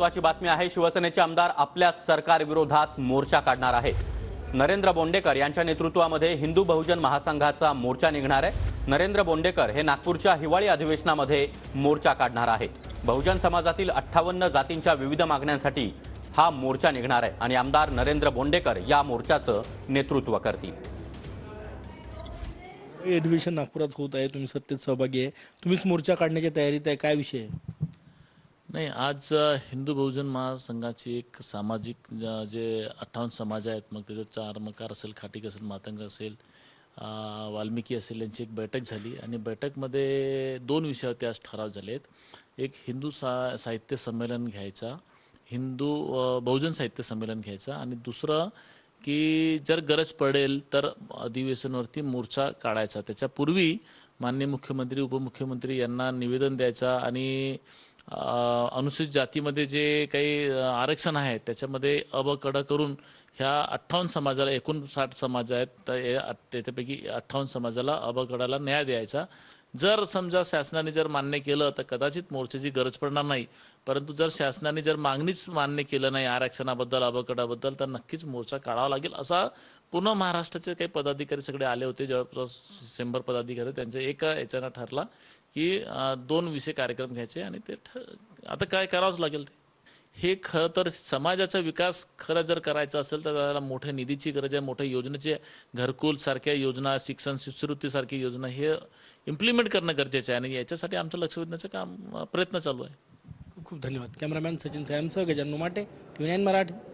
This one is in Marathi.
महत्वाची बातमी आहे शिवसेनेचे आमदार आपल्याच सरकारविरोधात मोर्चा काढणार आहेत नरेंद्र बोंडेकर यांच्या नेतृत्वामध्ये हिंदू बहुजन महासंघाचा मोर्चा निघणार आहे नरेंद्र बोंडेकर हे नागपूरच्या हिवाळी अधिवेशनामध्ये मोर्चा काढणार आहेत बहुजन समाजातील अठ्ठावन्न जातींच्या विविध मागण्यांसाठी हा मोर्चा निघणार आहे आणि आमदार नरेंद्र बोंडेकर या मोर्चाचं नेतृत्व करतील अधिवेशन नागपुरात होत आहे तुम्ही सत्तेत सहभागी आहे तुम्हीच मोर्चा काढण्याची तयारीत आहे काय विषय आहे नाही आज हिंदू बहुजन महासंघाची एक सामाजिक जे अठ्ठावन्न समाज आहेत मग त्याचं चार मकार असेल खाटीक असेल मातंग असेल वाल्मिकी असेल यांची एक बैठक झाली आणि बैठकमध्ये दोन विषयावरती आज ठराव झाले आहेत एक हिंदू सा साहित्य संमेलन घ्यायचा हिंदू बहुजन साहित्य संमेलन घ्यायचा आणि दुसरं की जर गरज पडेल तर अधिवेशनवरती मोर्चा काढायचा त्याच्यापूर्वी माननीय मुख्यमंत्री उपमुख्यमंत्री यांना निवेदन द्यायचा आणि अनुसूचित जातीमध्ये जे काही आरक्षण आहे त्याच्यामध्ये अबकड करून ह्या अठ्ठावन्न समाजाला एकूण साठ समाज आहेत तर त्याच्यापैकी अठ्ठावन्न समाजाला अभगडाला न्याय द्यायचा जर समजा शासनाने जर मान्य केलं तर कदाचित मोर्चाची गरज पडणार नाही परंतु जर शासनाने जर मागणीच मान्य केलं नाही आरक्षणाबद्दल अभगडाबद्दल तर नक्कीच मोर्चा काढावा लागेल असा पुन्हा महाराष्ट्राचे काही पदाधिकारी सगळे आले होते जवळपास शंभर पदाधिकारी त्यांच्या एका याच्यानं ठरला की दोन विषय कार्यक्रम घ्यायचे आणि ते आता काय करावंच लागेल ते हे खरं तर समाजाचा विकास खरं जर करायचा असेल तर त्याला मोठ्या निधीची गरज आहे मोठ्या योजनेचे घरकुल सारख्या योजना शिक्षण शिष्यवृत्तीसारखी योजना हे इम्प्लिमेंट करणं गरजेचं आहे आणि याच्यासाठी आमचं लक्ष वेधण्याचं काम प्रयत्न चालू आहे खूप खूप धन्यवाद कॅमेरामॅन सचिन सायमसह गजानू माटे ट्युनियन मराठी